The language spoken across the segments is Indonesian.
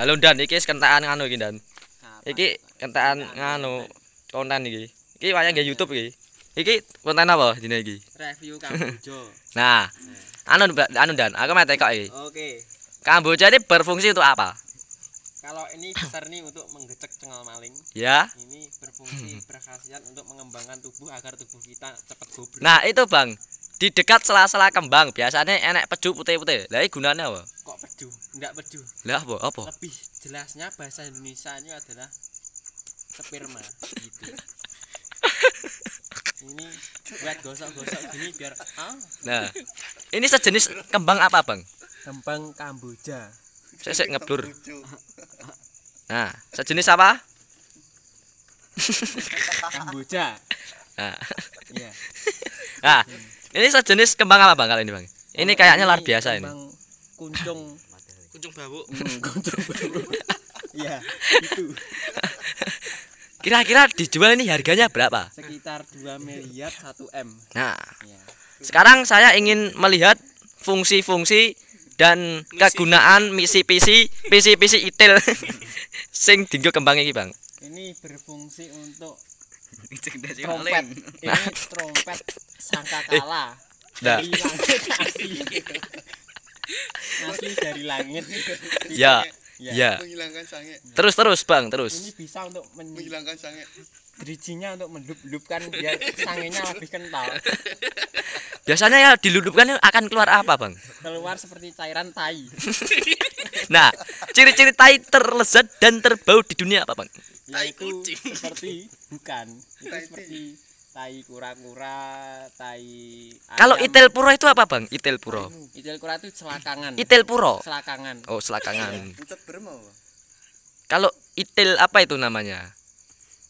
Halo Dan, iki kentaan nganu iki Dan. Nah, iki ya? kentaan nganu ya? konten iki. Iki wayang nggih YouTube iki. Iki konten apa dina iki? Review Kamboja. nah, nah. anu anu Dan, aku mau tekok iki. Oke. Kamboja ini berfungsi untuk apa? Kalau ini besar nih untuk menggecek cengal maling. Ya. Ini berfungsi berkhasiat untuk mengembangkan tubuh agar tubuh kita cepat gobrak. Nah, itu Bang. Di dekat sela-sela kembang biasanya enek peju putih-putih. Lah gunane apa? pedu enggak pedu lah apa apa lebih jelasnya bahasa Indonesia nya adalah sperma gitu ini buat gosok-gosok gini biar ah nah ini sejenis kembang apa bang kembang kamboja saya saya ngeblur nah sejenis apa kamboja nah. Iya. nah ini sejenis kembang apa bang kali ini bang ini kayaknya luar biasa ini kuncung kuncung bau hmm, kuncung bau ya itu kira-kira dijual ini harganya berapa sekitar 2 miliar 1 m nah ya. sekarang saya ingin melihat fungsi-fungsi dan misi. kegunaan misi PC PC PC itil sing tinggal kembang ini bang ini berfungsi untuk trompet ini trompet sangkakala nah. dari langit asli dari langit ya iya. ya, ya. menghilangkan sangnya. terus terus bang terus ini bisa untuk men menghilangkan sange Dricinya untuk melup-lupkan biar sangenya lebih kental biasanya ya diludupkan akan keluar apa bang keluar seperti cairan tai nah ciri-ciri tai terlezat dan terbau di dunia apa bang tai kucing seperti bukan itu seperti tai kura-kura, tai Kalau itel puro itu apa, Bang? itel puro. itel kura itu selakangan. itel puro. Selakangan. Oh, selakangan. Iya. Kalau itel apa itu namanya?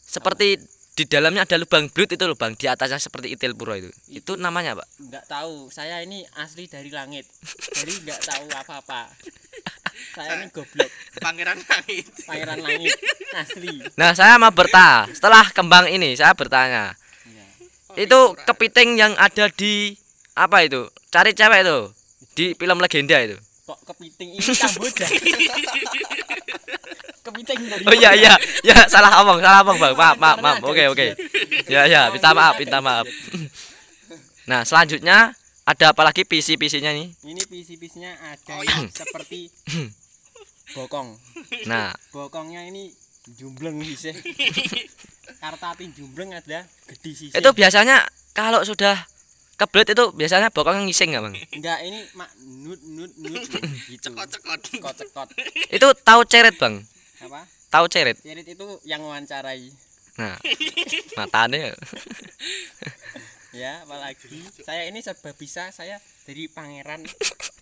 Seperti apa? di dalamnya ada lubang blut itu lubang di atasnya seperti itel puro itu. Itu, itu namanya, Pak? Enggak tahu. Saya ini asli dari langit. Jadi enggak tahu apa-apa. saya ini goblok. Pangeran langit. Pangeran langit. Asli. Nah, saya mau bertanya. Setelah kembang ini saya bertanya itu kepiting yang ada di apa itu cari cewek itu di film legenda itu kok kepiting ini ya? kepiting dari oh iya iya ya salah omong salah omong bang maaf maaf maaf oke oke ya ya minta maaf minta maaf nah selanjutnya ada apa lagi PC PC nya nih ini PC PC nya ada oh, iya. seperti bokong nah bokongnya ini jumbleng sih Tartati jumbreng ada gede sih. Itu biasanya kalau sudah kebelet itu biasanya bokong ngising nggak bang? Enggak ini mak nut nut nut gitu. cekot cekot cekot cekot. Itu tahu ceret bang? Apa? Tahu ceret? Ceret itu yang wawancarai. Nah matanya. ya apalagi saya ini sebab bisa saya dari pangeran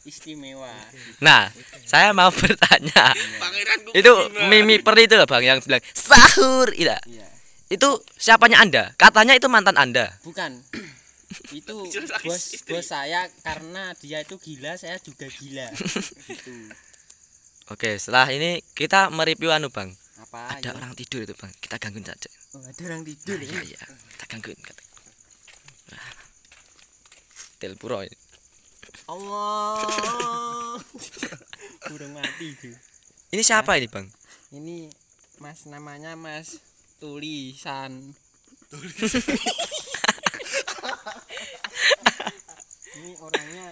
istimewa. Nah saya mau bertanya. pangeran itu mimi peri itu bang yang bilang sahur tidak? Iya. iya. Itu siapanya Anda? Katanya itu mantan Anda. Bukan. itu bos bos saya karena dia itu gila, saya juga gila. gitu. Oke, setelah ini kita mereview anu, Bang. Apa? Ada ya? orang tidur itu, Bang. Kita gangguin saja. Oh, ada orang tidur nah, ya. Iya, iya, Kita gangguin kata. Telpuro. Allah. Burung mati itu. Ini siapa nah, ini, Bang? Ini Mas namanya Mas tulisan tulisan ini orangnya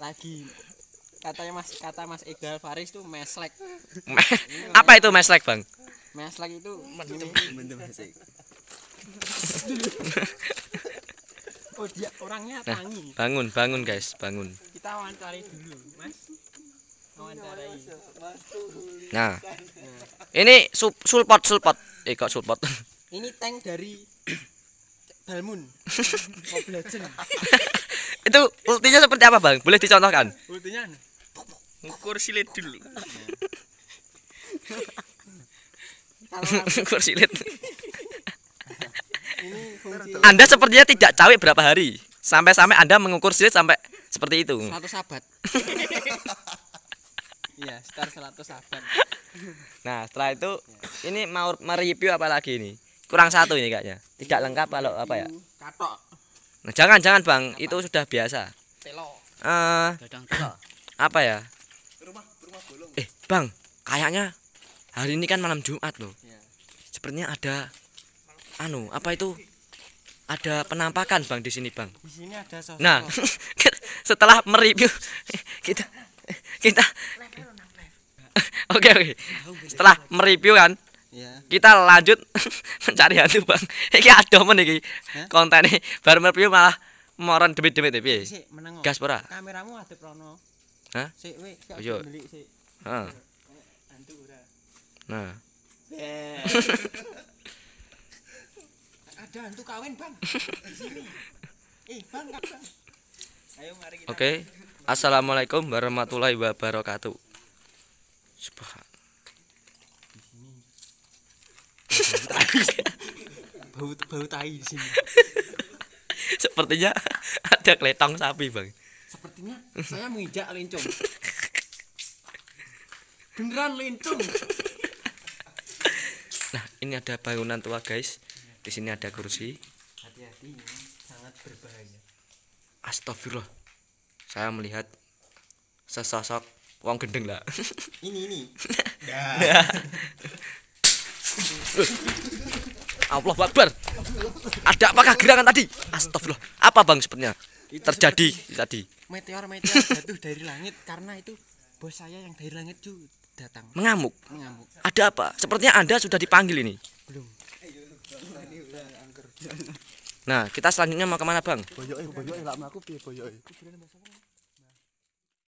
lagi katanya mas kata mas Iqbal Faris tuh meslek apa itu meslek bang meslek itu oh dia orangnya nah, tangi bangun bangun guys bangun kita wawancari dulu mas Nah, ini sup, sulpot sulpot. Eh kok sulpot? Ini tank dari Balmun. Itu ultinya seperti apa, Bang? Boleh dicontohkan? Ultinya ngukur silet dulu. ngukur silet. Anda sepertinya tidak cawe berapa hari. Sampai-sampai Anda mengukur silet sampai seperti itu. Satu sahabat. Iya, sekitar 100 sahabat. Nah, setelah itu ya. ini mau mereview apa lagi ini? Kurang satu ini kayaknya. Tidak iya, lengkap kalau apa ya? Katok. Nah, jangan jangan, Bang. Apa? Itu sudah biasa. Telo. Eh, apa ya? Rumah, rumah bolong. Eh, Bang, kayaknya hari ini kan malam Jumat loh. Ya. Sepertinya ada anu, apa itu? Ada penampakan, Bang, di sini, Bang. Di sini ada sosok. Nah, setelah mereview kita kita oke oke setelah mereview kan iya. kita lanjut mencari hantu bang iki nih konten ini baru mereview malah moron demi demi tapi gas pura kameramu ada prono Hah? Sik oh, iya. we, Hantu Nah. Ada hantu kawin, Bang. Eh, oke. Okay. Assalamualaikum warahmatullahi wabarakatuh subhan di sini bau tai bau, bau tai di sini sepertinya ada kletong sapi bang sepertinya saya menginjak lencong beneran lencong nah ini ada bangunan tua guys di sini ada kursi hati-hati ini sangat berbahaya astagfirullah saya melihat sesosok uang gendeng lah. ini ini. Nah. nah. Allah Akbar. Ada apakah gerangan tadi? Astagfirullah. Apa Bang sebenarnya? Terjadi tadi. Meteor meteor jatuh dari langit karena itu bos saya yang dari langit itu datang. Mengamuk. Mengamuk. Ada apa? Sepertinya Anda sudah dipanggil ini. Belum. Nah, kita selanjutnya mau kemana, Bang? boyoi, boyoi, lak aku, boyoi.